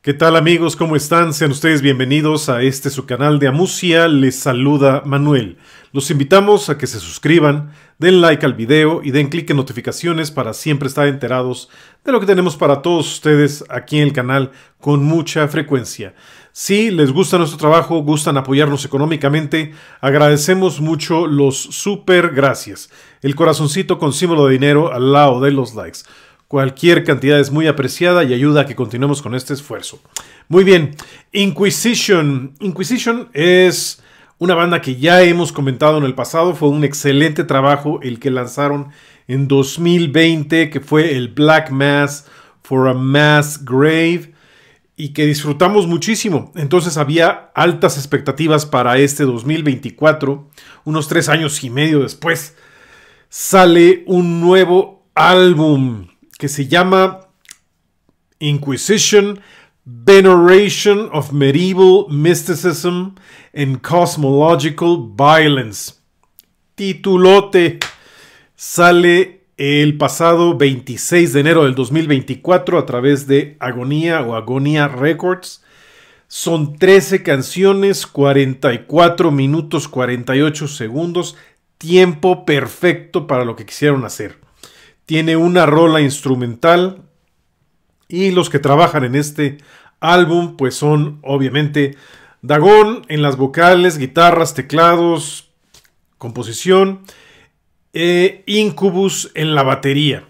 ¿Qué tal amigos? ¿Cómo están? Sean ustedes bienvenidos a este su canal de Amusia. Les saluda Manuel. Los invitamos a que se suscriban, den like al video y den clic en notificaciones para siempre estar enterados de lo que tenemos para todos ustedes aquí en el canal con mucha frecuencia. Si les gusta nuestro trabajo, gustan apoyarnos económicamente, agradecemos mucho los super gracias. El corazoncito con símbolo de dinero al lado de los likes. Cualquier cantidad es muy apreciada y ayuda a que continuemos con este esfuerzo. Muy bien, Inquisition. Inquisition es una banda que ya hemos comentado en el pasado. Fue un excelente trabajo el que lanzaron en 2020, que fue el Black Mass for a Mass Grave y que disfrutamos muchísimo. Entonces había altas expectativas para este 2024. Unos tres años y medio después sale un nuevo álbum que se llama Inquisition, Veneration of Medieval Mysticism and Cosmological Violence. Titulote. Sale el pasado 26 de enero del 2024 a través de Agonía o Agonía Records. Son 13 canciones, 44 minutos 48 segundos, tiempo perfecto para lo que quisieron hacer tiene una rola instrumental y los que trabajan en este álbum pues son obviamente Dagón en las vocales, guitarras, teclados, composición, e Incubus en la batería.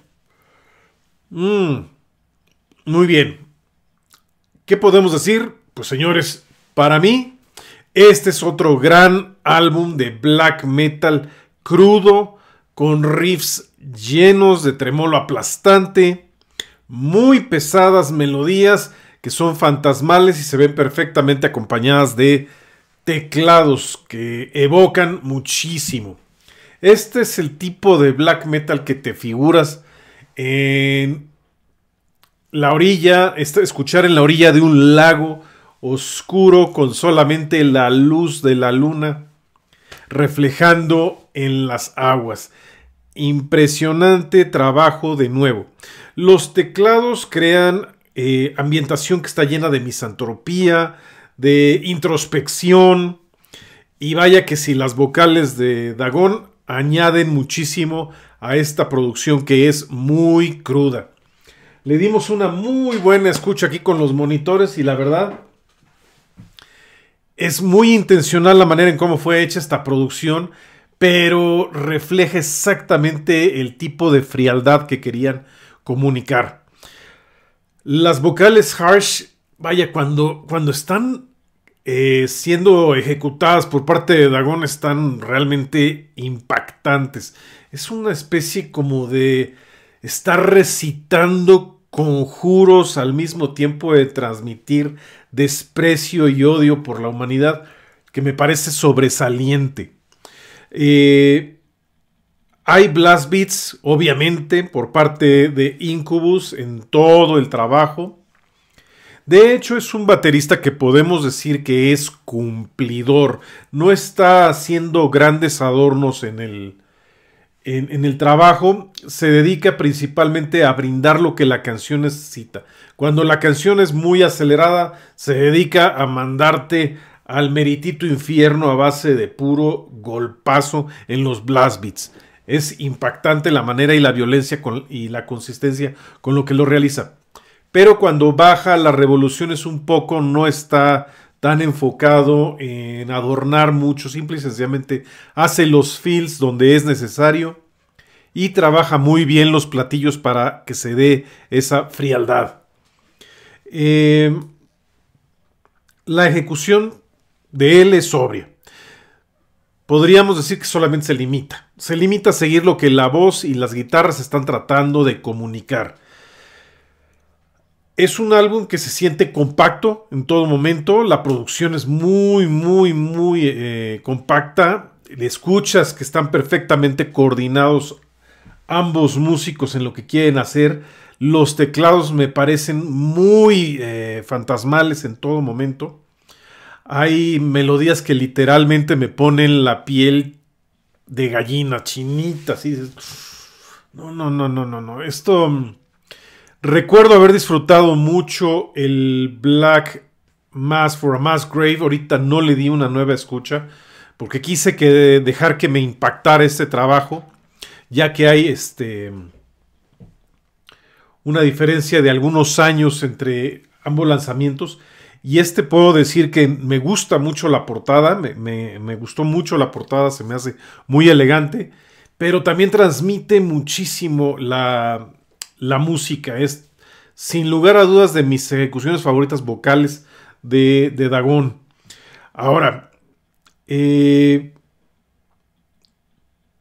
Mm, muy bien. ¿Qué podemos decir? Pues señores, para mí este es otro gran álbum de black metal crudo, con riffs llenos de tremolo aplastante, muy pesadas melodías que son fantasmales y se ven perfectamente acompañadas de teclados que evocan muchísimo. Este es el tipo de black metal que te figuras en la orilla, este, escuchar en la orilla de un lago oscuro con solamente la luz de la luna reflejando en las aguas. Impresionante trabajo de nuevo. Los teclados crean eh, ambientación que está llena de misantropía, de introspección. Y vaya que si las vocales de Dagón añaden muchísimo a esta producción que es muy cruda. Le dimos una muy buena escucha aquí con los monitores y la verdad es muy intencional la manera en cómo fue hecha esta producción, pero refleja exactamente el tipo de frialdad que querían comunicar. Las vocales harsh, vaya, cuando, cuando están eh, siendo ejecutadas por parte de Dagon están realmente impactantes. Es una especie como de estar recitando conjuros al mismo tiempo de transmitir desprecio y odio por la humanidad, que me parece sobresaliente. Eh, hay blast beats, obviamente, por parte de Incubus en todo el trabajo. De hecho, es un baterista que podemos decir que es cumplidor. No está haciendo grandes adornos en el, en, el trabajo se dedica principalmente a brindar lo que la canción necesita. Cuando la canción es muy acelerada, se dedica a mandarte al meritito infierno a base de puro golpazo en los blast beats. Es impactante la manera y la violencia y la consistencia con lo que lo realiza. Pero cuando baja las revoluciones un poco, no está tan enfocado en adornar mucho, simple y sencillamente hace los fills donde es necesario y trabaja muy bien los platillos para que se dé esa frialdad. Em, la ejecución de él es sobria. Podríamos decir que solamente se limita. Se limita a seguir lo que la voz y las guitarras están tratando de comunicar. Es un álbum que se siente compacto en todo momento. La producción es muy, muy, muy eh, compacta. Escuchas que están perfectamente coordinados ambos músicos en lo que quieren hacer. Los teclados me parecen muy eh, fantasmales en todo momento. Hay melodías que literalmente me ponen la piel de gallina chinita, así. No, no, no, no, no, no. Esto mm, recuerdo haber disfrutado mucho el Black Mass for a Mass Grave. Ahorita no le di una nueva escucha porque quise que dejar que me impactara este trabajo ya que hay este, una diferencia de algunos años entre ambos lanzamientos. Y este puedo decir que me gusta mucho la portada, me, gustó mucho la portada, se me hace muy elegante, pero también transmite muchísimo la, música. Es sin lugar a dudas de mis ejecuciones favoritas vocales de, de Dagón. Ahora, eh,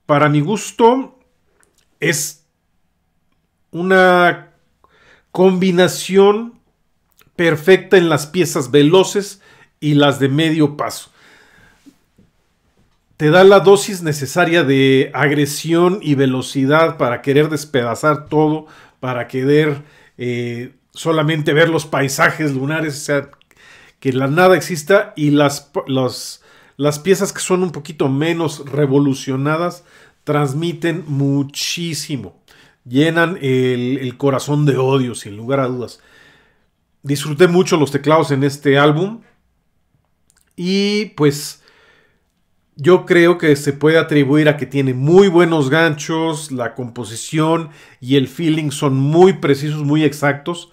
para mi gusto, es una combinación perfecta en las piezas veloces y las de medio paso. Te da la dosis necesaria de agresión y velocidad para querer despedazar todo, para querer eh, solamente ver los paisajes lunares, o sea, que la nada exista y las, las piezas que son un poquito menos revolucionadas transmiten muchísimo, llenan el, corazón de odio, sin lugar a dudas. Disfruté mucho los teclados en este álbum y pues yo creo que se puede atribuir a que tiene muy buenos ganchos, la composición y el feeling son muy precisos, muy exactos.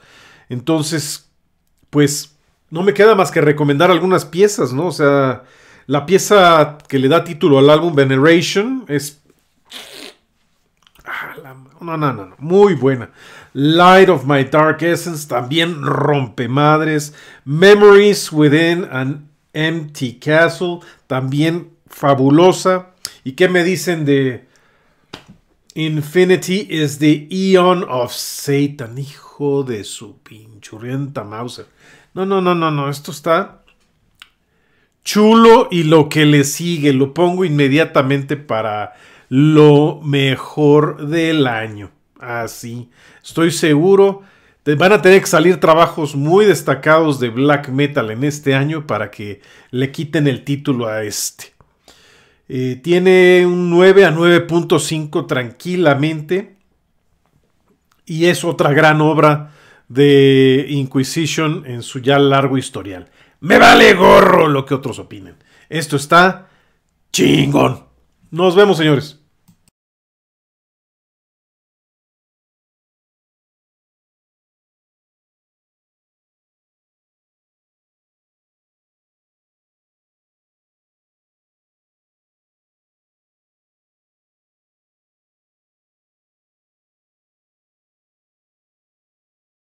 Entonces, pues no me queda más que recomendar algunas piezas, ¿no? O sea, la pieza que le da título al álbum Veneration es no, no, no, muy buena. Light of My Dark Essence, también rompe madres. Memories Within an Empty Castle, también fabulosa. ¿Y qué me dicen de Infinity is the Eon of Satan? Hijo de su pinchurrienta Mauser. No, no, no, no, no, esto está chulo y lo que le sigue, lo pongo inmediatamente para lo mejor del año. Así, estoy seguro. Van a tener que salir trabajos muy destacados de black metal en este año para que le quiten el título a este. Eh, tiene un 9 a 9.5 tranquilamente. Y es otra gran obra de Inquisition en su ya largo historial. Me vale gorro lo que otros opinen. Esto está chingón. Nos vemos, señores.